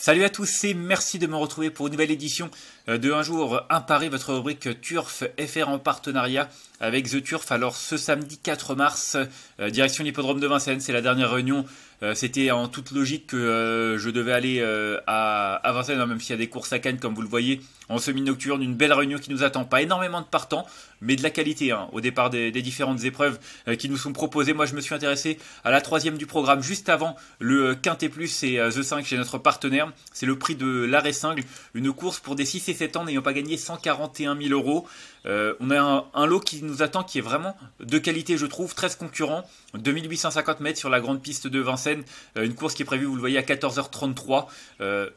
Salut à tous et merci de me retrouver pour une nouvelle édition euh, de Un jour imparé, votre rubrique Turf FR en partenariat avec The Turf. Alors ce samedi 4 mars, euh, direction l'hippodrome de Vincennes, c'est la dernière réunion euh, c'était en toute logique que euh, je devais aller euh, à, Vincennes, hein, même s'il y a des courses à Cannes, comme vous le voyez, en semi-nocturne. Une belle réunion qui nous attend. Pas énormément de partants, mais de la qualité hein, au départ des, différentes épreuves qui nous sont proposées. Moi, je me suis intéressé à la troisième du programme juste avant le Quintet Plus et The 5 chez notre partenaire. C'est le prix de l'arrêt 5, Une course pour des 6 et 7 ans n'ayant pas gagné 141 000 euros. on a un, lot qui nous attend qui est vraiment de qualité, je trouve. 13 concurrents, 2850 mètres sur la grande piste de Vincennes. Euh, une course qui est prévue, vous le voyez, à 14h33. Euh,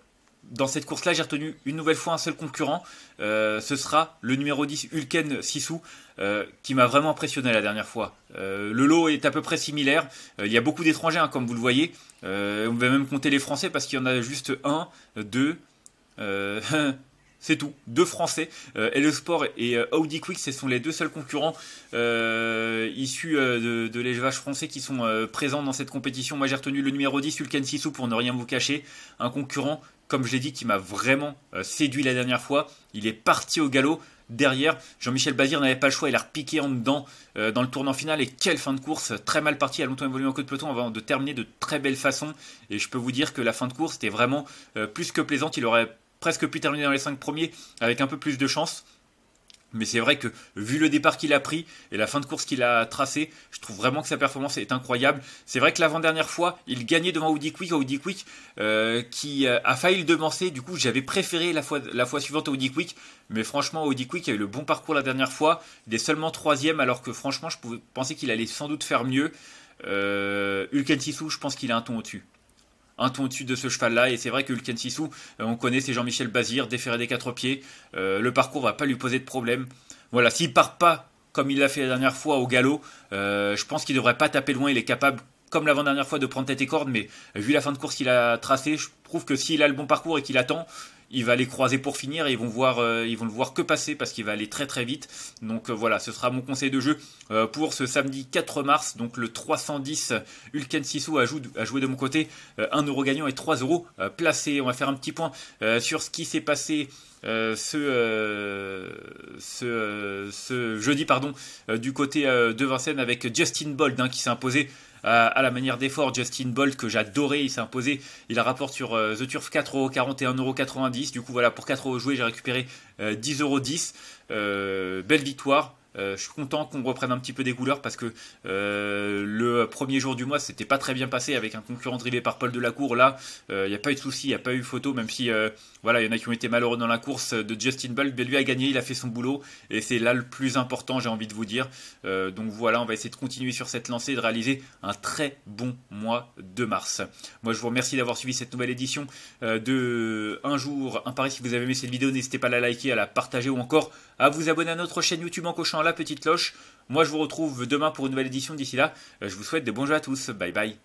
dans cette course-là, j'ai retenu une nouvelle fois un seul concurrent. Euh, ce sera le numéro 10, Hulken Sissou, qui m'a vraiment impressionné la dernière fois. le lot est à peu près similaire. il y a beaucoup d'étrangers, hein, comme vous le voyez. on va même compter les Français parce qu'il y en a juste un, deux. C'est tout, deux Français, et euh, le Sport et euh, Audi Quick, ce sont les deux seuls concurrents euh, issus de, l'élevage français qui sont présents dans cette compétition. Moi j'ai retenu le numéro 10, Ulken Sissou, pour ne rien vous cacher, un concurrent, comme je l'ai dit, qui m'a vraiment séduit la dernière fois. Il est parti au galop, derrière. Jean-Michel Bazir n'avait pas le choix, il a repiqué en dedans dans le tournant final et quelle fin de course, très mal parti, a longtemps évolué en queue de peloton avant de terminer de très belle façon et je peux vous dire que la fin de course était vraiment plus que plaisante, il aurait presque pu terminer dans les 5 premiers avec un peu plus de chance. Mais c'est vrai que vu le départ qu'il a pris et la fin de course qu'il a tracée, je trouve vraiment que sa performance est incroyable. C'est vrai que l'avant-dernière fois, il gagnait devant Audi Quick, Audi Quick euh, qui euh, a failli le devancer. Du coup, j'avais préféré la fois, la fois suivante Audi Quick. Mais franchement, Audi Quick a eu le bon parcours la dernière fois. Il est seulement troisième alors que franchement, je pouvais penser qu'il allait sans doute faire mieux. Euh, je pense qu'il a un ton au-dessus un ton au-dessus de ce cheval-là. Et c'est vrai que Ulken Sissou, euh, on connaît, c'est Jean-Michel Bazir, déféré des quatre pieds. Euh, le parcours va pas lui poser de problème. Voilà, s'il part pas comme il l'a fait la dernière fois au galop, euh, je pense qu'il devrait pas taper loin. Il est capable comme l'avant-dernière fois, de prendre tête et corde, mais vu la fin de course qu'il a tracée, je trouve que s'il a le bon parcours et qu'il attend, il va les croiser pour finir et ils vont voir euh, ils vont le voir que passer parce qu'il va aller très très vite. Donc euh, voilà, ce sera mon conseil de jeu euh, pour ce samedi 4 mars. Donc le 310 Ulken Sissou a, joué de mon côté 1 euro gagnant et 3 euros placés. On va faire un petit point sur ce qui s'est passé. ce, jeudi pardon, du côté de Vincennes avec Justin Bold hein, qui s'est imposé euh, à la manière d'effort Justin Bolt que j'adorais, il s'est imposé, il rapporte sur euh, The Turf 90 du coup voilà pour 4 euros joués j'ai récupéré 10,10€, euh, belle victoire, euh, je suis content qu'on reprenne un petit peu des couleurs parce que euh, le premier jour du mois, c'était pas très bien passé avec un concurrent drivé par Paul Delacour. Là, il euh, n'y a pas eu de souci, il n'y a pas eu photo, même si voilà, il y en a qui ont été malheureux dans la course de Justin Bolt. Mais lui a gagné, il a fait son boulot et c'est là le plus important, j'ai envie de vous dire. donc voilà, on va essayer de continuer sur cette lancée et de réaliser un très bon mois de mars. Moi, je vous remercie d'avoir suivi cette nouvelle édition de Un jour, un pari. Si vous avez aimé cette vidéo, n'hésitez pas à la liker, à la partager ou encore à vous abonner à notre chaîne YouTube en cochant la petite cloche. Moi, je vous retrouve demain pour une nouvelle édition. D'ici là, euh, je vous souhaite de bons jeux à tous. Bye bye.